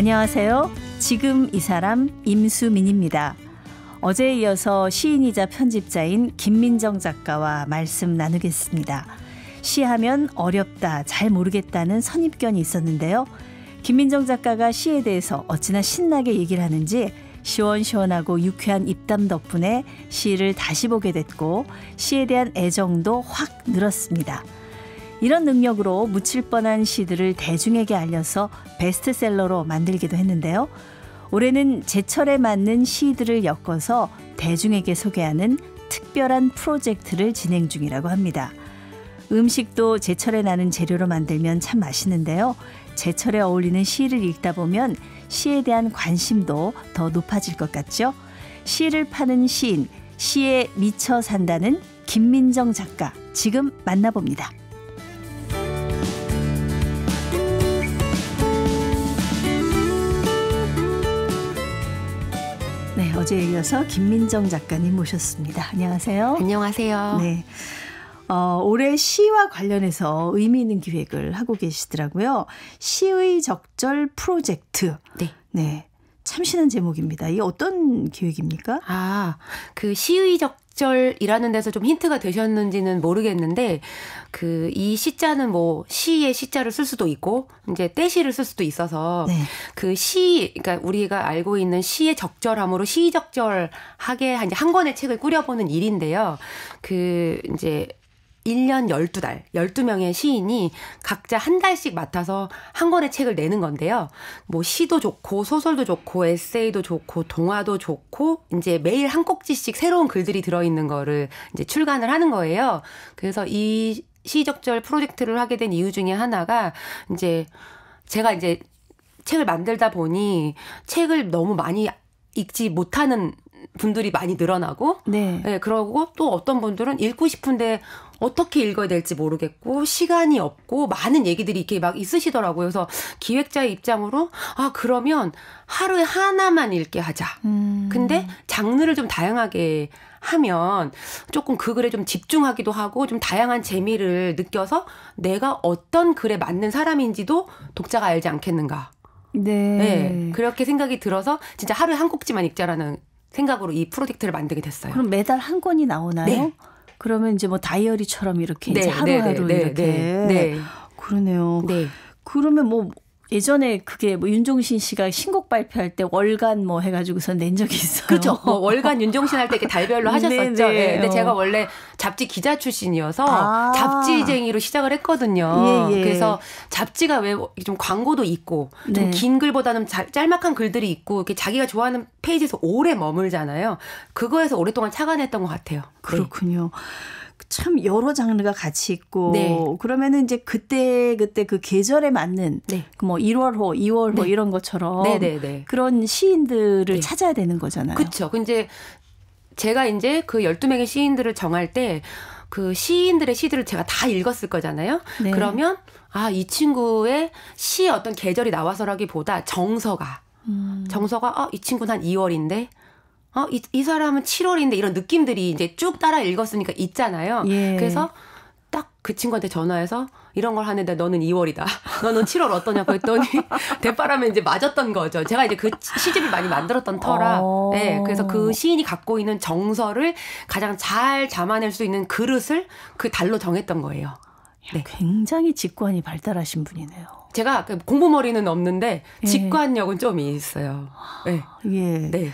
안녕하세요. 지금 이 사람 임수민입니다. 어제에 이어서 시인이자 편집자인 김민정 작가와 말씀 나누겠습니다. 시하면 어렵다, 잘 모르겠다는 선입견이 있었는데요. 김민정 작가가 시에 대해서 어찌나 신나게 얘기를 하는지 시원시원하고 유쾌한 입담 덕분에 시를 다시 보게 됐고 시에 대한 애정도 확 늘었습니다. 이런 능력으로 묻힐 뻔한 시들을 대중에게 알려서 베스트셀러로 만들기도 했는데요. 올해는 제철에 맞는 시들을 엮어서 대중에게 소개하는 특별한 프로젝트를 진행 중이라고 합니다. 음식도 제철에 나는 재료로 만들면 참 맛있는데요. 제철에 어울리는 시를 읽다 보면 시에 대한 관심도 더 높아질 것 같죠? 시를 파는 시인, 시에 미쳐 산다는 김민정 작가, 지금 만나봅니다. 어제에 이어서 김민정 작가님 모셨습니다. 안녕하세요. 안녕하세요. 네. 어, 올해 시와 관련해서 의미 있는 기획을 하고 계시더라고요. 시의 적절 프로젝트. 네. 네. 참신한 제목입니다. 이게 어떤 기획입니까? 아, 그 시의적 절 6절이라는 데서 좀 힌트가 되셨는지는 모르겠는데 그 이 시자는 뭐 시의 시자를 쓸 수도 있고 이제 때시를 쓸 수도 있어서 네. 그시 그러니까 우리가 알고 있는 시의 적절함으로 시적절하게 한 권의 책을 꾸려보는 일인데요. 그 이제 1년 12달, 12명의 시인이 각자 한 달씩 맡아서 한 권의 책을 내는 건데요. 뭐 시도 좋고 소설도 좋고 에세이도 좋고 동화도 좋고 이제 매일 한 꼭지씩 새로운 글들이 들어 있는 거를 이제 출간을 하는 거예요. 그래서 이 시적절 프로젝트를 하게 된 이유 중에 하나가 이제 제가 이제 책을 만들다 보니 책을 너무 많이 읽지 못하는 분들이 많이 늘어나고 네. 네 그러고 또 어떤 분들은 읽고 싶은데 어떻게 읽어야 될지 모르겠고 시간이 없고 많은 얘기들이 이렇게 막 있으시더라고요. 그래서 기획자의 입장으로 아 그러면 하루에 하나만 읽게 하자. 음. 근데 장르를 좀 다양하게 하면 조금 그 글에 좀 집중하기도 하고 좀 다양한 재미를 느껴서 내가 어떤 글에 맞는 사람인지도 독자가 알지 않겠는가. 네. 네. 그렇게 생각이 들어서 진짜 하루에 한 꼭지만 읽자라는 생각으로 이 프로젝트를 만들게 됐어요. 그럼 매달 한 권이 나오나요? 네. 그러면 이제 뭐 다이어리처럼 이렇게 네, 이제 네, 네, 하루하루 네, 네, 이렇게. 네. 그러네요. 네. 그러면 뭐 예전에 그게 뭐 윤종신 씨가 신곡 발표할 때 월간 뭐 해가지고서 낸 적이 있어요. 그죠. 뭐 월간 윤종신 할 때 이렇게 달별로 하셨었죠. 네, 네 예. 근데 네. 제가 원래 잡지 기자 출신이어서 아. 잡지쟁이로 시작을 했거든요. 예, 예. 그래서 잡지가 왜 좀 광고도 있고 좀긴 네. 글보다는 자, 짤막한 글들이 있고 이렇게 자기가 좋아하는 페이지에서 오래 머물잖아요. 그거에서 오랫동안 착안했던 것 같아요. 그렇군요. 네. 참 여러 장르가 같이 있고 네. 그러면은 이제 그때 그때 그 계절에 맞는 네. 그뭐 1월호, 2월호 네. 이런 것처럼 네, 네, 네. 그런 시인들을 찾아야 되는 거잖아요. 그렇죠. 근데 그 제가 이제 그 12명의 시인들을 정할 때 그 시인들의 시들을 제가 다 읽었을 거잖아요. 그러면 아, 이 친구의 시 어떤 계절이 나와서라기보다 정서가 음. 정서가 어, 이 친구는 한 2월인데 어, 이, 이 사람은 7월인데 이런 느낌들이 이제 쭉 따라 읽었으니까 있잖아요. 예. 그래서 딱 그 친구한테 전화해서 이런 걸 하는데 너는 2월이다. 너는 7월 어떠냐고 했더니 대바람에 이제 맞았던 거죠. 제가 이제 그 시집을 많이 만들었던 터라. 어... 네, 그래서 그 시인이 갖고 있는 정서를 가장 잘잡아낼수 있는 그릇을 그 달로 정했던 거예요. 야, 네. 굉장히 직관이 발달하신 분이네요. 제가 그 공부머리는 없는데 예. 직관력은 예. 좀 있어요. 네. 예. 네.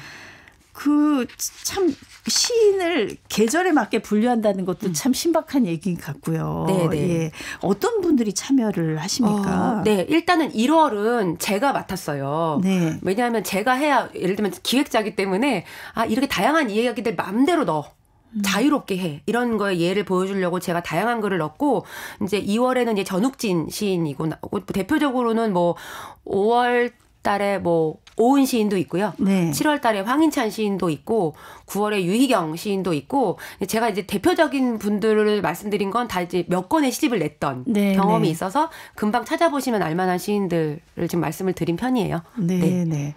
그참 시인을 계절에 맞게 분류한다는 것도 참 신박한 얘기인 것 같고요. 네네. 예. 어떤 분들이 참여를 하십니까? 어, 네, 일단은 1월은 제가 맡았어요. 네. 왜냐하면 제가 해야 예를 들면 기획자기 때문에 아 이렇게 다양한 이야기들 마음대로 넣어. 음. 자유롭게 해 이런 거에 예를 보여주려고 제가 다양한 글을 넣고 이제 2월에는 이제 전욱진 시인이고 대표적으로는 뭐 5월 달에 뭐 오은 시인도 있고요. 네. 7월 달에 황인찬 시인도 있고 9월에 유희경 시인도 있고 제가 이제 대표적인 분들을 말씀드린 건 다 이제 몇 권의 시집을 냈던 네, 경험이 네. 있어서 금방 찾아보시면 알만한 시인들을 지금 말씀을 드린 편이에요. 네. 네. 네.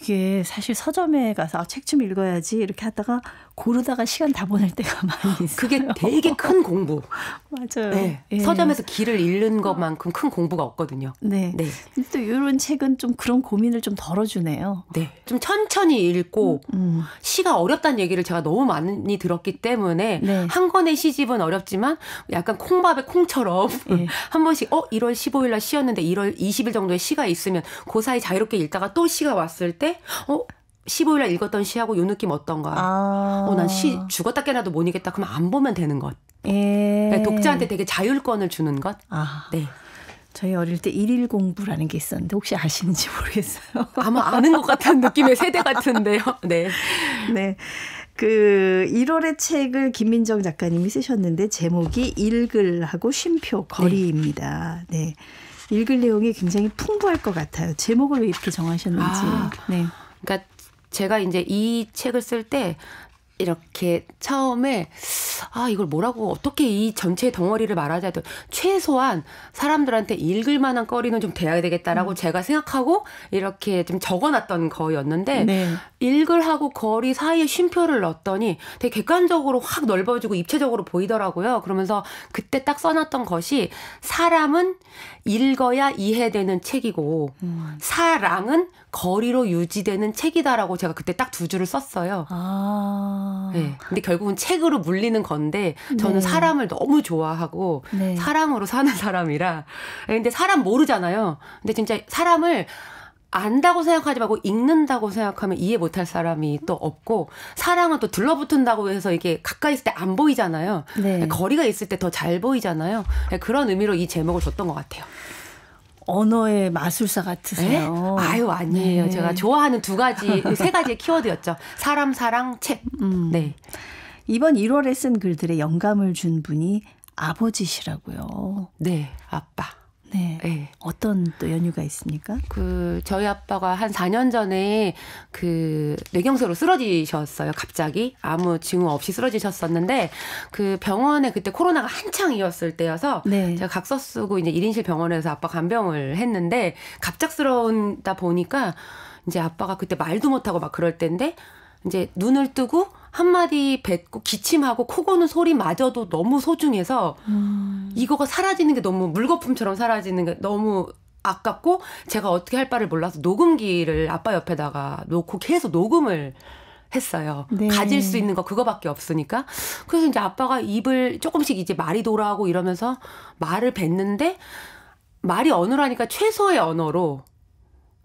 이게 사실 서점에 가서 아, 책좀 읽어야지 이렇게 하다가 고르다가 시간 다 보낼 때가 많이 있어요. 그게 되게 큰 공부. 맞아요. 네. 예. 서점에서 길을 잃는 것만큼 큰 공부가 없거든요. 네. 네. 또 이런 책은 좀 그런 고민을 좀 덜어주네요. 네. 좀 천천히 읽고 음, 음. 시가 어렵다는 얘기를 제가 너무 많이 들었기 때문에 네. 한 권의 시집은 어렵지만 약간 콩밥의 콩처럼 예. 한 번씩 어 1월 15일 날쉬었는데 1월 20일 정도에 시가 있으면 그 사이 자유롭게 읽다가 또 시가 왔을 때어 15일날 읽었던 시하고 요 느낌 어떤가? 아. 어, 난 시 죽었다 깨나도 못 이겠다. 그럼 안 보면 되는 것. 예. 그러니까 독자한테 되게 자율권을 주는 것. 아. 네. 저희 어릴 때 일일 공부라는 게 있었는데 혹시 아시는지 모르겠어요. 아마 아는 것 같은 느낌의 세대 같은데요. 네. 네. 그 1월의 책을 김민정 작가님이 쓰셨는데 제목이 읽을하고 쉼표 네. 거리입니다. 네. 네. 읽을 내용이 굉장히 풍부할 것 같아요. 제목을 왜 이렇게 정하셨는지. 아. 네. 그러니까 제가 이제 이 책을 쓸 때 이렇게 처음에 아 이걸 뭐라고 어떻게 이 전체 덩어리를 말하자 해도 최소한 사람들한테 읽을 만한 거리는 좀 돼야 되겠다라고 음. 제가 생각하고 이렇게 좀 적어놨던 거였는데 네. 읽을 하고 거리 사이에 쉼표를 넣었더니 되게 객관적으로 확 넓어지고 입체적으로 보이더라고요. 그러면서 그때 딱 써놨던 것이 사람은 읽어야 이해되는 책이고 음. 사랑은 거리로 유지되는 책이다라고 제가 그때 딱 두 줄을 썼어요. 아. 네. 근데 결국은 책으로 물리는 건데 네. 저는 네. 사람을 너무 좋아하고 네. 사랑으로 사는 사람이라 근데 사람 모르잖아요. 근데 진짜 사람을 안다고 생각하지 말고 읽는다고 생각하면 이해 못할 사람이 또 없고 사랑은 또 들러붙은다고 해서 이게 가까이 있을 때 안 보이잖아요. 네. 네. 거리가 있을 때 더 잘 보이잖아요. 네, 그런 의미로 이 제목을 줬던 것 같아요. 언어의 마술사 같으세요. 에? 아유 아니에요. 네. 제가 좋아하는 두 가지 세 가지의 키워드였죠. 사람, 사랑, 책. 음. 네. 이번 1월에 쓴 글들의 영감을 준 분이 아버지시라고요. 네, 아빠. 네. 네. 어떤 또 연유가 있습니까? 그 저희 아빠가 한 4년 전에 그 뇌경색으로 쓰러지셨어요. 갑자기 아무 징후 없이 쓰러지셨었는데 그 병원에 그때 코로나가 한창이었을 때여서 네. 제가 각서 쓰고 이제 1인실 병원에서 아빠 간병을 했는데 갑작스러운다 보니까 이제 아빠가 그때 말도 못하고 막 그럴 때인데 이제 눈을 뜨고 한마디 뱉고 기침하고 코 고는 소리마저도 너무 소중해서 음. 이거가 사라지는 게 너무 물거품처럼 사라지는 게 너무 아깝고 제가 어떻게 할 바를 몰라서 녹음기를 아빠 옆에다가 놓고 계속 녹음을 했어요. 네. 가질 수 있는 거 그거밖에 없으니까. 그래서 이제 아빠가 입을 조금씩 이제 말이 돌아오고 이러면서 말을 뱉는데 말이 언어라니까 최소의 언어로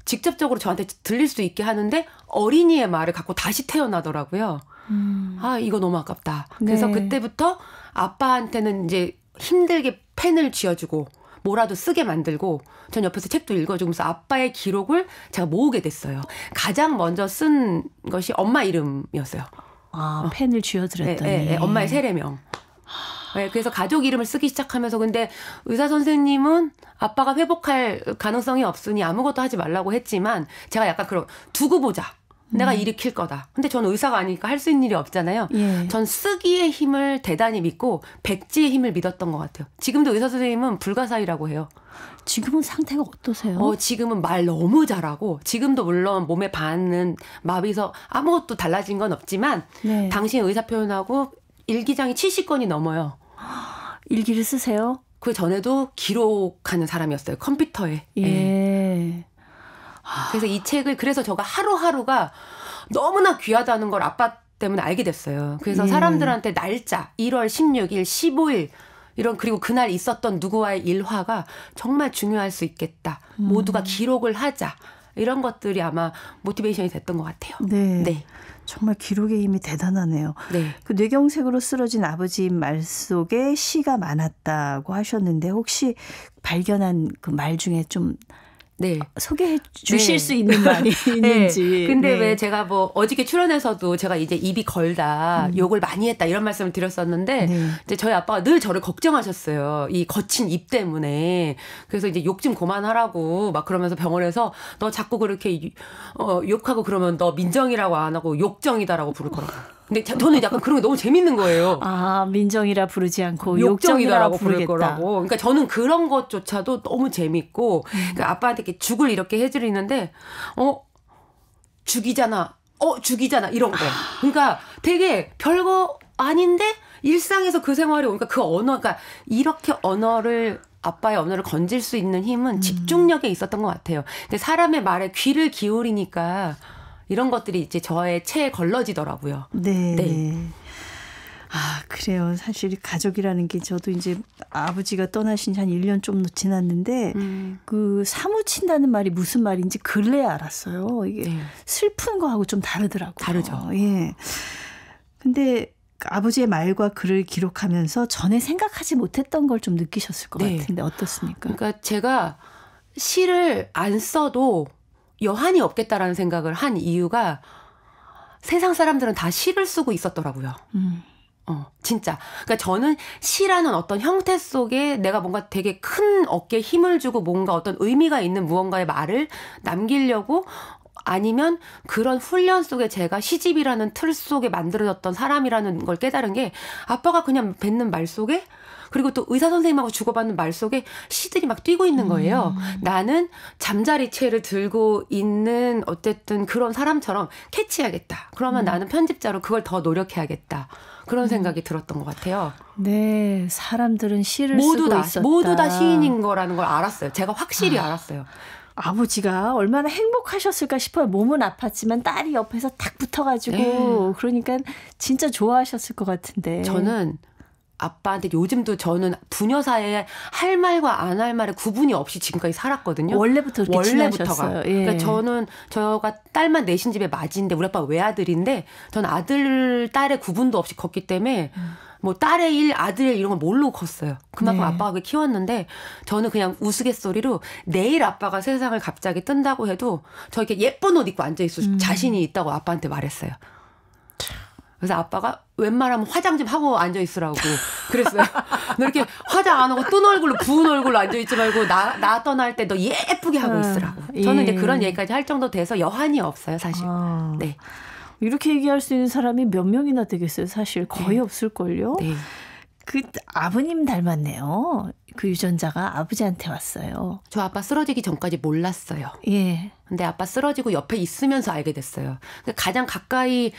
직접적으로 저한테 들릴 수 있게 하는데 어린이의 말을 갖고 다시 태어나더라고요. 음. 아 이거 너무 아깝다. 네. 그래서 그때부터 아빠한테는 이제 힘들게 펜을 쥐어주고 뭐라도 쓰게 만들고 전 옆에서 책도 읽어주면서 아빠의 기록을 제가 모으게 됐어요. 가장 먼저 쓴 것이 엄마 이름이었어요. 아 어. 펜을 쥐어드렸더니 네, 네, 네, 엄마의 세례명. 네, 그래서 가족 이름을 쓰기 시작하면서 근데 의사 선생님은 아빠가 회복할 가능성이 없으니 아무것도 하지 말라고 했지만 제가 약간 그런 두고 보자. 내가 음. 일으킬 거다. 근데 전 의사가 아니니까 할 수 있는 일이 없잖아요. 예. 전 쓰기의 힘을 대단히 믿고 백지의 힘을 믿었던 것 같아요. 지금도 의사 선생님은 불가사의라고 해요. 지금은 상태가 어떠세요? 어, 지금은 말 너무 잘하고 지금도 물론 몸에 반은 마비서 아무것도 달라진 건 없지만 네. 당신 의사 표현하고 일기장이 70건이 넘어요. 일기를 쓰세요? 그 전에도 기록하는 사람이었어요. 컴퓨터에. 예. 예. 그래서 이 책을 그래서 저가 하루하루가 너무나 귀하다는 걸 아빠 때문에 알게 됐어요. 그래서 예. 사람들한테 날짜 1월 16일, 15일 이런 그리고 그날 있었던 누구와의 일화가 정말 중요할 수 있겠다. 음. 모두가 기록을 하자. 이런 것들이 아마 모티베이션이 됐던 것 같아요. 네. 네. 정말 기록의 힘이 대단하네요. 네. 그 뇌경색으로 쓰러진 아버지 말 속에 시가 많았다고 하셨는데 혹시 발견한 그 말 중에 좀 네. 소개해 주실 네. 수 있는 말이 네. 있는지. 네. 근데 네. 왜 제가 뭐 어저께 출연해서도 제가 이제 입이 걸다 음. 욕을 많이 했다 이런 말씀을 드렸었는데 네. 이제 저희 아빠가 늘 저를 걱정하셨어요. 이 거친 입 때문에. 그래서 이제 욕 좀 그만하라고 막 그러면서 병원에서 너 자꾸 그렇게 어, 욕하고 그러면 너 민정이라고 안 하고 욕정이다라고 부를 거라고. 근데 저는 약간 그런 게 너무 재밌는 거예요. 아, 민정이라 부르지 않고 욕정이라고 부를 거라고. 그러니까 저는 그런 것조차도 너무 재밌고, 그러니까 아빠한테 이렇게 죽을 이렇게 해드리는데, 어, 죽이잖아. 어, 죽이잖아. 이런 거. 그러니까 되게 별거 아닌데, 일상에서 그 생활이 오니까 그 언어, 그러니까 이렇게 언어를 아빠의 언어를 건질 수 있는 힘은 음. 집중력에 있었던 것 같아요. 근데 사람의 말에 귀를 기울이니까 이런 것들이 이제 저의 체에 걸러지더라고요. 네. 네. 아, 그래요. 사실 가족이라는 게 저도 이제 아버지가 떠나신 지 한 1년 좀 지났는데 음. 그 사무친다는 말이 무슨 말인지 근래에 알았어요. 이게 네. 슬픈 거하고 좀 다르더라고요. 다르죠. 예. 근데 아버지의 말과 글을 기록하면서 전에 생각하지 못했던 걸 좀 느끼셨을 것 네. 같은데 어떻습니까? 그러니까 제가 시를 안 써도 여한이 없겠다라는 생각을 한 이유가 세상 사람들은 다 시를 쓰고 있었더라고요. 음. 어, 진짜. 그러니까 저는 시라는 어떤 형태 속에 내가 뭔가 되게 큰 어깨에 힘을 주고 뭔가 어떤 의미가 있는 무언가의 말을 남기려고 아니면 그런 훈련 속에 제가 시집이라는 틀 속에 만들어졌던 사람이라는 걸 깨달은 게 아빠가 그냥 뱉는 말 속에 그리고 또 의사 선생님하고 주고받는 말 속에 시들이 막 뛰고 있는 음. 거예요. 음. 나는 잠자리채를 들고 있는 어쨌든 그런 사람처럼 캐치해야겠다. 그러면 음. 나는 편집자로 그걸 더 노력해야겠다. 그런 음. 생각이 들었던 것 같아요. 네, 사람들은 시를 모두 쓰고 다, 있었다. 모두 다 시인인 거라는 걸 알았어요. 제가 확실히 아. 알았어요. 아버지가 얼마나 행복하셨을까 싶어요. 몸은 아팠지만 딸이 옆에서 탁 붙어가지고 네. 그러니까 진짜 좋아하셨을 것 같은데. 저는 아빠한테 요즘도 저는 부녀 사이에 할 말과 안 할 말의 구분이 없이 지금까지 살았거든요. 원래부터 그렇게 원래부터가. 예. 그러니까 저는 저가 딸만 내신 집에 맞인데 우리 아빠 외아들인데 전 아들 딸의 구분도 없이 걷기 때문에 음. 뭐 딸의 일, 아들의 일 이런 걸 뭘로 컸어요. 그만큼 네. 아빠가 키웠는데 저는 그냥 우스갯소리로 내일 아빠가 세상을 갑자기 뜬다고 해도 저 이렇게 예쁜 옷 입고 앉아 있을 음. 자신이 있다고 아빠한테 말했어요. 참. 그래서 아빠가 웬만하면 화장 좀 하고 앉아 있으라고 그랬어요. 너 이렇게 화장 안 하고 뜬 얼굴로 부은 얼굴로 앉아 있지 말고 나, 나 떠날 때 너 예쁘게 하고 아, 있으라고. 저는 이제 예. 그런 얘기까지 할 정도 돼서 여한이 없어요, 사실. 아, 네. 이렇게 얘기할 수 있는 사람이 몇 명이나 되겠어요, 사실. 거의 네. 없을걸요? 네. 그 아버님 닮았네요. 그 유전자가 아버지한테 왔어요. 저 아빠 쓰러지기 전까지 몰랐어요. 예. 근데 아빠 쓰러지고 옆에 있으면서 알게 됐어요. 그러니까 가장 가까이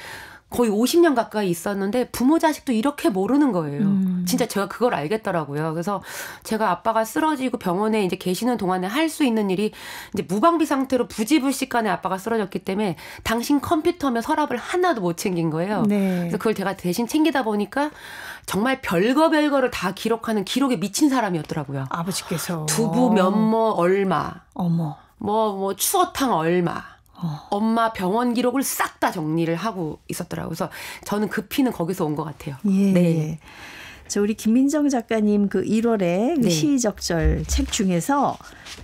거의 50년 가까이 있었는데 부모 자식도 이렇게 모르는 거예요. 음. 진짜 제가 그걸 알겠더라고요. 그래서 제가 아빠가 쓰러지고 병원에 이제 계시는 동안에 할 수 있는 일이 이제 무방비 상태로 부지불식간에 아빠가 쓰러졌기 때문에 당신 컴퓨터며 서랍을 하나도 못 챙긴 거예요. 네. 그래서 그걸 제가 대신 챙기다 보니까 정말 별거 별거를 다 기록하는 기록에 미친 사람이었더라고요. 아버지께서 두부 면모 얼마, 어머, 뭐뭐 뭐 추어탕 얼마. 어. 엄마 병원 기록을 싹 다 정리를 하고 있었더라고요. 그래서 저는 그 피는 거기서 온 것 같아요. 예. 예. 네. 저 우리 김민정 작가님 그 1월에 그 네. 시적절책 중에서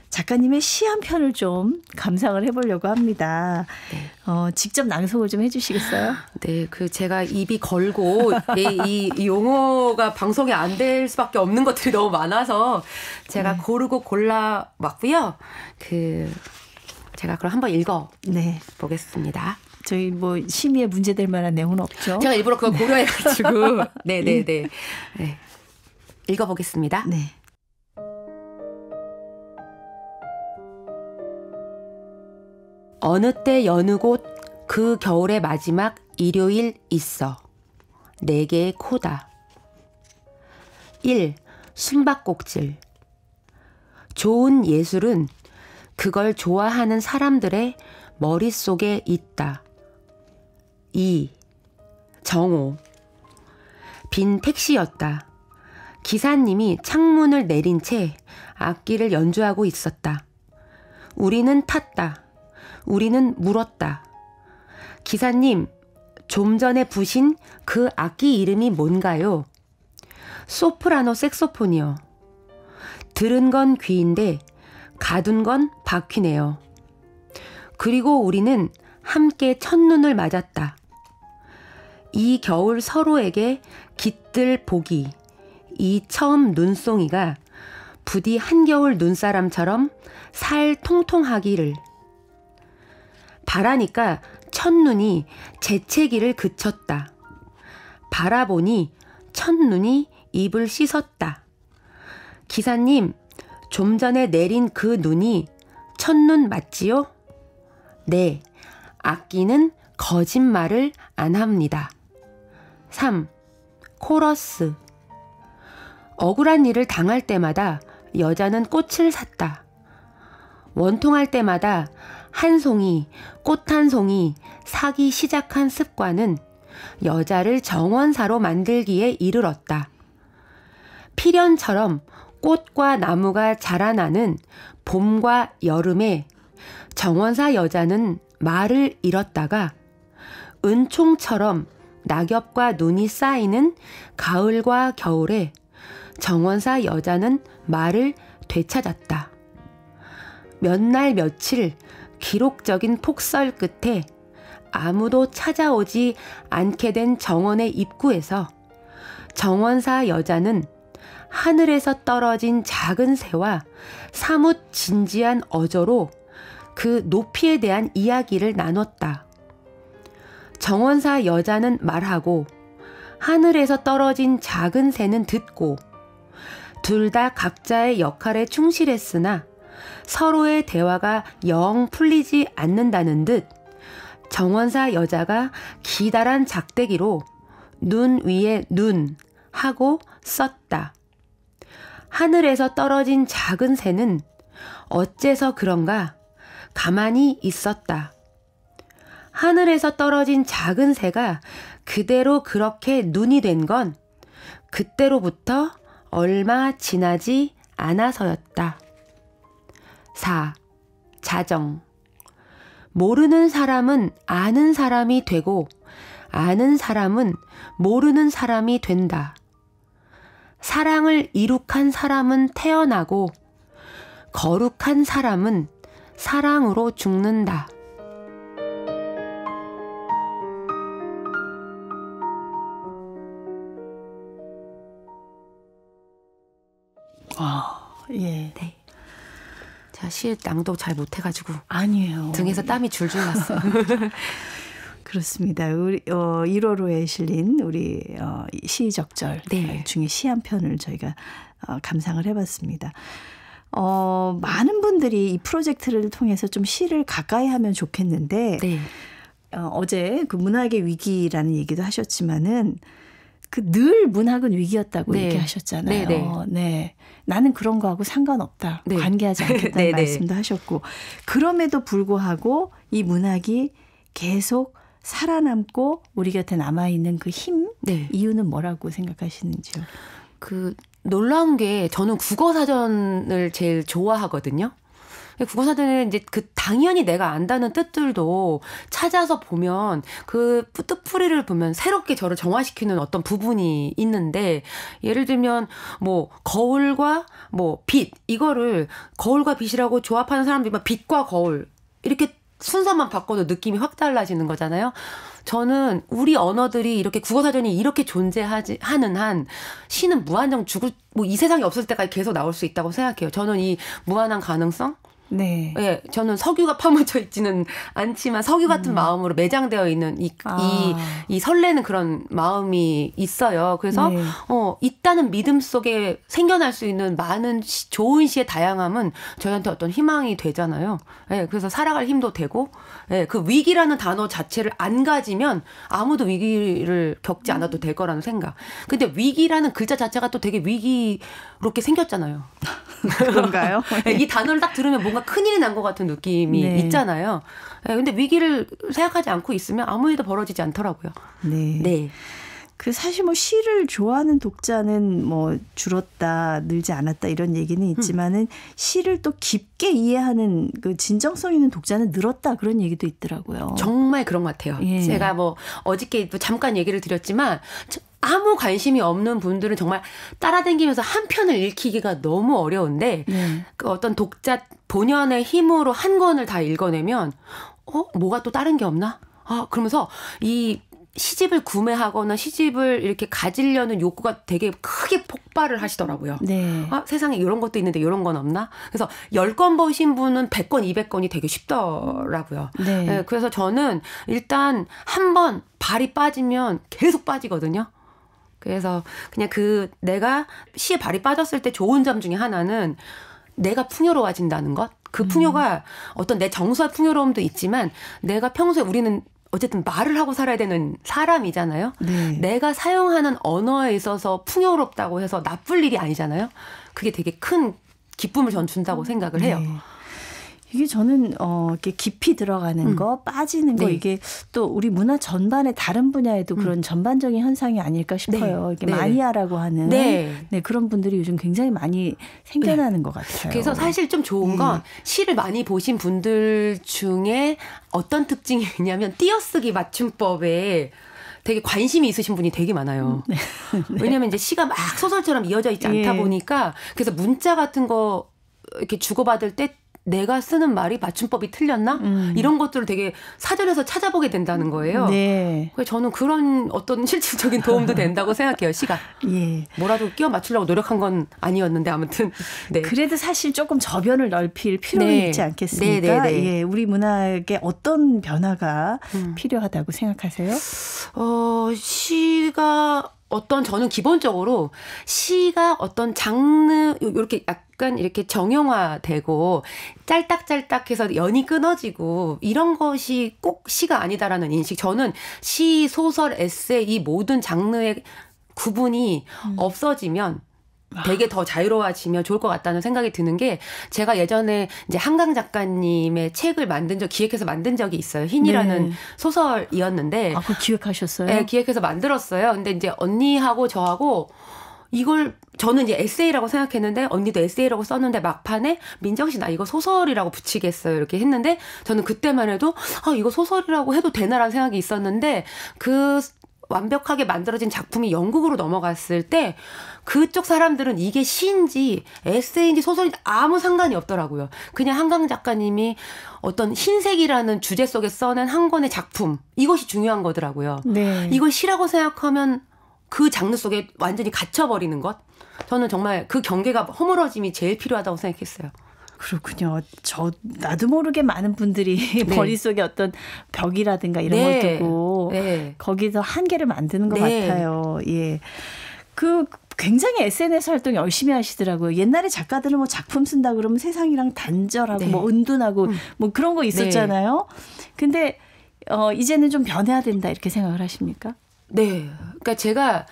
작가님의 시 한 편을 좀 감상을 해보려고 합니다. 네. 어, 직접 낭송을 좀 해주시겠어요? 네, 그 제가 입이 걸고 이, 이 용어가 방송에 안 될 수밖에 없는 것들이 너무 많아서 제가 네. 고르고 골라 왔고요. 그 제가 그럼 한번 읽어 네. 보겠습니다. 저희 뭐 심의에 문제될 만한 내용은 없죠. 제가 일부러 그걸 네. 고려해가지고 네네네 네, 네. 읽어보겠습니다. 네. 어느 때 여느 곳 그 겨울의 마지막 일요일 있어. 네 개의 코다. 1. 숨바꼭질. 좋은 예술은 그걸 좋아하는 사람들의 머릿속에 있다. 2. 정오. 빈 택시였다. 기사님이 창문을 내린 채 악기를 연주하고 있었다. 우리는 탔다. 우리는 물었다. 기사님, 좀 전에 부신 그 악기 이름이 뭔가요? 소프라노 색소폰이요. 들은 건 귀인데 가둔 건 바퀴네요. 그리고 우리는 함께 첫눈을 맞았다. 이 겨울 서로에게 깃들 보기, 이 처음 눈송이가 부디 한겨울 눈사람처럼 살 통통하기를. 바라니까 첫눈이 재채기를 그쳤다. 바라보니 첫눈이 입을 씻었다. 기사님, 좀 전에 내린 그 눈이 첫눈 맞지요? 네. 악기는 거짓말을 안 합니다. 3. 코러스. 억울한 일을 당할 때마다 여자는 꽃을 샀다. 원통할 때마다 한 송이, 꽃 한 송이 사기 시작한 습관은 여자를 정원사로 만들기에 이르렀다. 필연처럼 꽃과 나무가 자라나는 봄과 여름에 정원사 여자는 말을 잃었다가 은총처럼 낙엽과 눈이 쌓이는 가을과 겨울에 정원사 여자는 말을 되찾았다. 몇 날 며칠 기록적인 폭설 끝에 아무도 찾아오지 않게 된 정원의 입구에서 정원사 여자는 하늘에서 떨어진 작은 새와 사뭇 진지한 어조로 그 높이에 대한 이야기를 나눴다. 정원사 여자는 말하고 하늘에서 떨어진 작은 새는 듣고 둘 다 각자의 역할에 충실했으나 서로의 대화가 영 풀리지 않는다는 듯 정원사 여자가 기다란 작대기로 눈 위에 눈 하고 썼다. 하늘에서 떨어진 작은 새는 어째서 그런가 가만히 있었다. 하늘에서 떨어진 작은 새가 그대로 그렇게 눈이 된 건 그때로부터 얼마 지나지 않아서였다. 4. 자정. 모르는 사람은 아는 사람이 되고, 아는 사람은 모르는 사람이 된다. 사랑을 이룩한 사람은 태어나고 거룩한 사람은 사랑으로 죽는다. 아, 예. 네. 제가 낭독 잘 못해가지고. 아니에요. 등에서 땀이 줄줄 났어요. 그렇습니다. 우리 어 1월호에 실린 우리 어 시적절 네. 어, 중에 시한 편을 저희가 어, 감상을 해 봤습니다. 어 많은 분들이 이 프로젝트를 통해서 좀 시를 가까이 하면 좋겠는데 네. 어, 어제 그 문학의 위기라는 얘기도 하셨지만은 그 늘 문학은 위기였다고 네. 얘기하셨잖아요. 네네. 네. 네. 나는 그런 거하고 상관없다. 네. 관계하지 않겠다는 네, 네. 말씀도 하셨고 그럼에도 불구하고 이 문학이 계속 살아남고 우리 곁에 남아 있는 그 힘, 네. 이유는 뭐라고 생각하시는지요? 그 놀라운 게 저는 국어 사전을 제일 좋아하거든요. 국어사전은 이제 그 당연히 내가 안다는 뜻들도 찾아서 보면 그 뜻풀이를 보면 새롭게 저를 정화시키는 어떤 부분이 있는데 예를 들면 뭐 거울과 뭐 빛 이거를 거울과 빛이라고 조합하는 사람들이 막 빛과 거울 이렇게 순서만 바꿔도 느낌이 확 달라지는 거잖아요. 저는 우리 언어들이 이렇게 국어사전이 이렇게 존재하지, 하는 한, 시는 무한정 죽을, 뭐 이 세상이 없을 때까지 계속 나올 수 있다고 생각해요. 저는 이 무한한 가능성? 네. 예, 저는 석유가 파묻혀 있지는 않지만 석유 같은 음. 마음으로 매장되어 있는 이, 아. 이, 이, 설레는 그런 마음이 있어요. 그래서, 네. 어, 있다는 믿음 속에 생겨날 수 있는 많은 시, 좋은 시의 다양함은 저희한테 어떤 희망이 되잖아요. 예, 그래서 살아갈 힘도 되고, 예, 그 위기라는 단어 자체를 안 가지면 아무도 위기를 겪지 않아도 될 거라는 생각. 근데 위기라는 글자 자체가 또 되게 위기, 그렇게 생겼잖아요. 그런가요? 네, 이 단어를 딱 들으면 뭔가 큰일이 난 것 같은 느낌이 네. 있잖아요. 네, 근데 위기를 생각하지 않고 있으면 아무 일도 벌어지지 않더라고요. 네. 네. 그 사실 뭐 시를 좋아하는 독자는 뭐 줄었다 늘지 않았다 이런 얘기는 있지만은 음. 시를 또 깊게 이해하는 그 진정성 있는 독자는 늘었다 그런 얘기도 있더라고요. 정말 그런 것 같아요. 예. 제가 뭐 어저께 뭐 잠깐 얘기를 드렸지만 아무 관심이 없는 분들은 정말 따라다니면서 한 편을 읽히기가 너무 어려운데 네. 그 어떤 독자 본연의 힘으로 한 권을 다 읽어내면 어 뭐가 또 다른 게 없나? 아 그러면서 이 시집을 구매하거나 시집을 이렇게 가지려는 욕구가 되게 크게 폭발을 하시더라고요. 네. 아, 세상에 이런 것도 있는데 이런 건 없나? 그래서 10권 보신 분은 100권, 200권이 되게 쉽더라고요. 네. 네 그래서 저는 일단 한번 발이 빠지면 계속 빠지거든요. 그래서 그냥 그 내가 시에 발이 빠졌을 때 좋은 점 중에 하나는 내가 풍요로워진다는 것. 그 음. 풍요가 음. 어떤 내 정서의 풍요로움도 있지만 내가 평소에 우리는 어쨌든 말을 하고 살아야 되는 사람이잖아요. 네. 내가 사용하는 언어에 있어서 풍요롭다고 해서 나쁠 일이 아니잖아요. 그게 되게 큰 기쁨을 전 준다고 음. 생각을 해요. 네. 이게 저는 어 이렇게 깊이 들어가는 음. 거 빠지는 거 네. 이게 또 우리 문화 전반의 다른 분야에도 음. 그런 전반적인 현상이 아닐까 네. 싶어요. 네. 이게 네. 마니아라고 하는 네. 네. 그런 분들이 요즘 굉장히 많이 생겨나는 네. 것 같아요. 그래서 사실 좀 좋은 건 음. 시를 많이 보신 분들 중에 어떤 특징이 있냐면 띄어쓰기 맞춤법에 되게 관심이 있으신 분이 되게 많아요. 음. 네. 왜냐하면 이제 시가 막 소설처럼 이어져 있지 않다 예. 보니까 그래서 문자 같은 거 이렇게 주고받을 때 내가 쓰는 말이 맞춤법이 틀렸나? 음. 이런 것들을 되게 사전에서 찾아보게 된다는 거예요. 네. 그래서 저는 그런 어떤 실질적인 도움도 된다고 생각해요, 시가. 예. 뭐라도 끼워 맞추려고 노력한 건 아니었는데 아무튼. 네. 그래도 사실 조금 저변을 넓힐 필요는 네. 있지 않겠습니까? 네, 네, 네, 예, 우리 문학에 어떤 변화가 음. 필요하다고 생각하세요? 어, 시가 어떤 저는 기본적으로 시가 어떤 장르 이렇게 약 약간 이렇게 정형화되고 짤딱짤딱해서 연이 끊어지고 이런 것이 꼭 시가 아니다라는 인식. 저는 시, 소설, 에세 이 모든 장르의 구분이 음. 없어지면 아. 되게 더 자유로워지면 좋을 것 같다는 생각이 드는 게 제가 예전에 이제 한강 작가님의 책을 만든 적 기획해서 만든 적이 있어요. 흰이라는 네. 소설이었는데 아그 기획하셨어요? 네, 기획해서 만들었어요. 근데 이제 언니하고 저하고 이걸 저는 이제 에세이라고 생각했는데 언니도 에세이라고 썼는데 막판에 민정 씨 나 이거 소설이라고 붙이겠어요 이렇게 했는데 저는 그때만 해도 아 이거 소설이라고 해도 되나라는 생각이 있었는데 그 완벽하게 만들어진 작품이 영국으로 넘어갔을 때 그쪽 사람들은 이게 시인지 에세이인지 소설인지 아무 상관이 없더라고요. 그냥 한강 작가님이 어떤 흰색이라는 주제 속에 써낸 한 권의 작품 이것이 중요한 거더라고요. 네. 이걸 시라고 생각하면 그 장르 속에 완전히 갇혀버리는 것. 저는 정말 그 경계가 허물어짐이 제일 필요하다고 생각했어요. 그렇군요. 저 나도 모르게 많은 분들이 네. 머릿속에 어떤 벽이라든가 이런 네. 걸 두고 네. 거기서 한계를 만드는 것 네. 같아요. 예. 그 굉장히 SNS 활동 열심히 하시더라고요. 옛날에 작가들은 뭐 작품 쓴다 그러면 세상이랑 단절하고 네. 뭐 은둔하고 음. 뭐 그런 거 있었잖아요. 네. 근데 어 이제는 좀 변해야 된다 이렇게 생각을 하십니까? 네. 그러니까 제가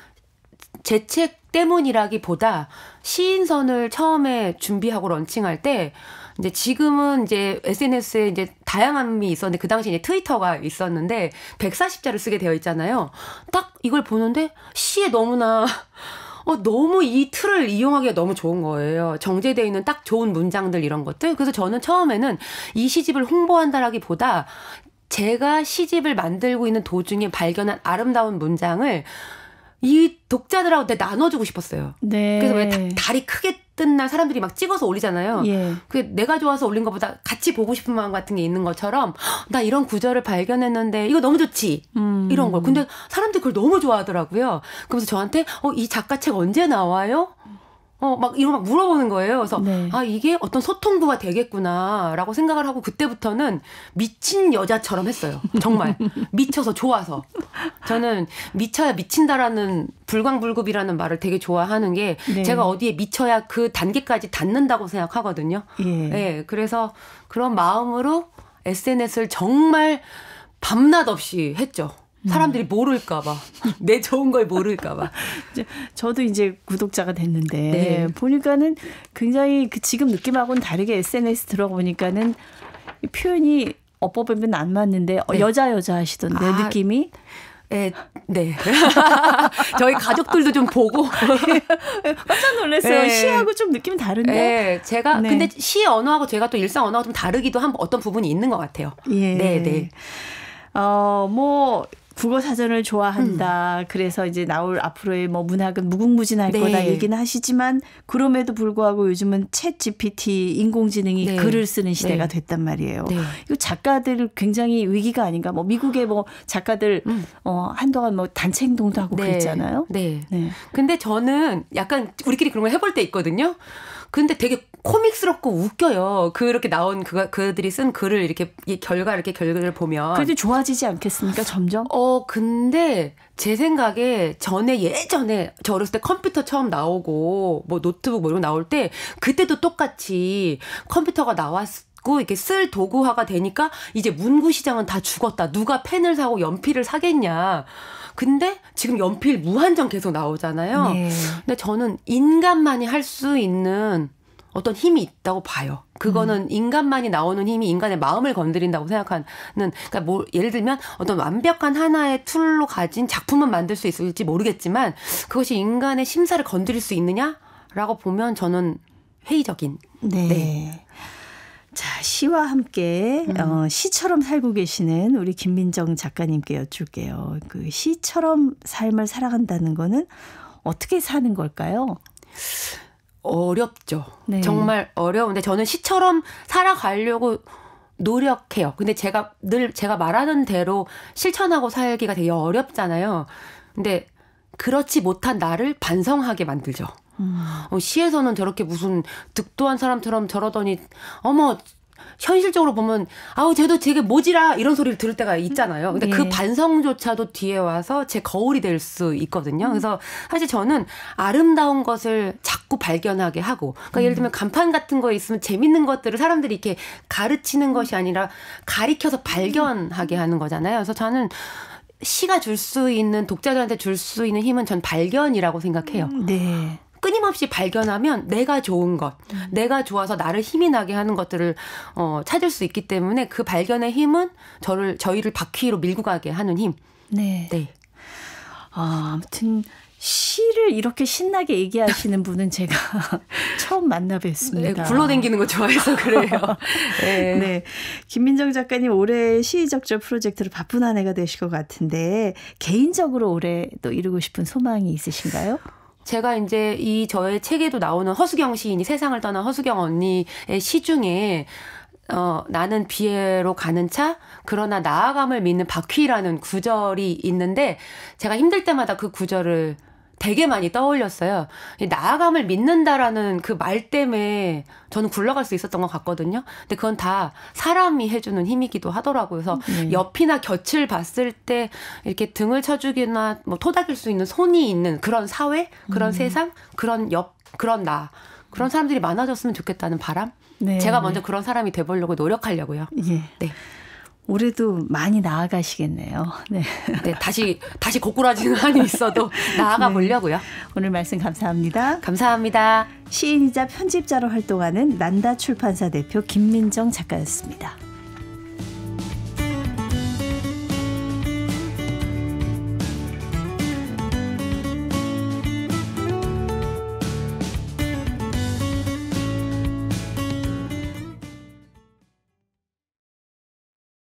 제 책 때문이라기보다 시인선을 처음에 준비하고 런칭할 때 이제 지금은 이제 SNS에 이제 다양함이 있었는데 그 당시 이제 트위터가 있었는데 140자를 쓰게 되어 있잖아요. 딱 이걸 보는데 시에 너무나 어, 너무 이 틀을 이용하기가 너무 좋은 거예요. 정제되어 있는 딱 좋은 문장들 이런 것들. 그래서 저는 처음에는 이 시집을 홍보한다라기보다 제가 시집을 만들고 있는 도중에 발견한 아름다운 문장을 이 독자들하고 내 나눠주고 싶었어요. 네. 그래서 왜 다, 달이 크게 뜬 날 사람들이 막 찍어서 올리잖아요. 예. 그게 내가 좋아서 올린 것보다 같이 보고 싶은 마음 같은 게 있는 것처럼 나 이런 구절을 발견했는데 이거 너무 좋지 음. 이런 걸. 근데 사람들이 그걸 너무 좋아하더라고요. 그래서 저한테 어 이 작가 책 언제 나와요? 어, 막 이런 막 물어보는 거예요. 그래서 네. 아, 이게 어떤 소통부가 되겠구나라고 생각을 하고 그때부터는 미친 여자처럼 했어요. 정말. 미쳐서 좋아서. 저는 미쳐야 미친다라는 불광불급이라는 말을 되게 좋아하는 게 네. 제가 어디에 미쳐야 그 단계까지 닿는다고 생각하거든요. 예. 예. 그래서 그런 마음으로 SNS를 정말 밤낮 없이 했죠. 음. 사람들이 모를까봐 내 좋은 걸 모를까봐. 저도 이제 구독자가 됐는데 네. 보니까는 굉장히 그 지금 느낌하고는 다르게 SNS 들어가 보니까는 표현이 어법에는 안 맞는데 어, 네. 여자 여자 하시던데 아, 느낌이. 예, 네, 네. 저희 가족들도 좀 보고 깜짝 놀랐어요. 네. 시하고 좀 느낌 이 다른데. 네, 제가 네. 근데 시 언어하고 제가 또 일상 언어가 좀 다르기도 한 어떤 부분이 있는 것 같아요. 예. 네, 네. 어, 뭐 국어 사전을 좋아한다. 음. 그래서 이제 나올 앞으로의 뭐 문학은 무궁무진할 네. 거다 얘기는 하시지만 그럼에도 불구하고 요즘은 챗 GPT 인공지능이 네. 글을 쓰는 시대가 네. 됐단 말이에요. 네. 이거 작가들 굉장히 위기가 아닌가? 뭐 미국의 뭐 작가들 음. 어 한동안 뭐 단체 행동도 하고 네. 그랬잖아요. 네. 네. 근데 저는 약간 우리끼리 그런 걸 해볼 때 있거든요. 근데 되게 코믹스럽고 웃겨요. 그렇게 나온 그, 그들이 쓴 글을 이렇게 이 결과 이렇게 결과를 보면 그래도 좋아지지 않겠습니까? 점점? 어 근데 제 생각에 전에 예전에 저 어렸을 때 컴퓨터 처음 나오고 뭐 노트북 뭐 이런 거 나올 때 그때도 똑같이 컴퓨터가 나왔을 이렇게 쓸 도구화가 되니까 이제 문구 시장은 다 죽었다. 누가 펜을 사고 연필을 사겠냐. 근데 지금 연필 무한정 계속 나오잖아요. 네. 근데 저는 인간만이 할 수 있는 어떤 힘이 있다고 봐요. 그거는 음. 인간만이 나오는 힘이 인간의 마음을 건드린다고 생각하는 그러니까 뭐 예를 들면 어떤 완벽한 하나의 툴로 가진 작품은 만들 수 있을지 모르겠지만 그것이 인간의 심사를 건드릴 수 있느냐라고 보면 저는 회의적인 네. 네. 자, 시와 함께 음. 어, 시처럼 살고 계시는 우리 김민정 작가님께 여쭐게요. 그 시처럼 삶을 살아간다는 거는 어떻게 사는 걸까요? 어렵죠. 네. 정말 어려운데 저는 시처럼 살아가려고 노력해요. 근데 제가 늘 제가 말하는 대로 실천하고 살기가 되게 어렵잖아요. 근데 그렇지 못한 나를 반성하게 만들죠. 음. 어, 시에서는 저렇게 무슨 득도한 사람처럼 저러더니 어머 현실적으로 보면 아우 쟤도 되게 모지라 이런 소리를 들을 때가 있잖아요. 근데 예. 그 네. 반성조차도 뒤에 와서 제 거울이 될 수 있거든요. 그래서 사실 저는 아름다운 것을 자꾸 발견하게 하고 그러니까 예를 들면 음. 간판 같은 거 있으면 재밌는 것들을 사람들이 이렇게 가르치는 것이 아니라 가리켜서 발견하게 하는 거잖아요. 그래서 저는 시가 줄 수 있는 독자들한테 줄 수 있는 힘은 전 발견이라고 생각해요. 네. 끊임없이 발견하면 내가 좋은 것, 음. 내가 좋아서 나를 힘이 나게 하는 것들을 어, 찾을 수 있기 때문에 그 발견의 힘은 저를 저희를 바퀴로 밀고 가게 하는 힘. 네. 네. 아, 아무튼 시를 이렇게 신나게 얘기하시는 분은 제가 처음 만나뵀습니다 네, 굴러댕기는 거 좋아해서 그래요. 네. 네. 김민정 작가님 올해 시의적절 프로젝트로 바쁜 한 해가 되실 것 같은데 개인적으로 올해 또 이루고 싶은 소망이 있으신가요? 제가 이제 이 저의 책에도 나오는 허수경 시인이 세상을 떠난 허수경 언니의 시 중에 어, 나는 비애로 가는 차, 그러나 나아감을 믿는 바퀴라는 구절이 있는데, 제가 힘들 때마다 그 구절을 되게 많이 떠올렸어요. 나아감을 믿는다라는 그 말 때문에 저는 굴러갈 수 있었던 것 같거든요. 근데 그건 다 사람이 해주는 힘이기도 하더라고요. 그래서 네. 옆이나 곁을 봤을 때 이렇게 등을 쳐주기나 뭐 토닥일 수 있는 손이 있는 그런 사회, 그런 음. 세상, 그런 옆, 그런 나. 그런 사람들이 많아졌으면 좋겠다는 바람. 네. 제가 먼저 그런 사람이 돼보려고 노력하려고요. 예. 네. 올해도 많이 나아가시겠네요. 네. 네 다시 다시 고꾸라지는 한이 있어도 나아가 네. 보려고요. 오늘 말씀 감사합니다. 감사합니다. 시인이자 편집자로 활동하는 난다 출판사 대표 김민정 작가였습니다.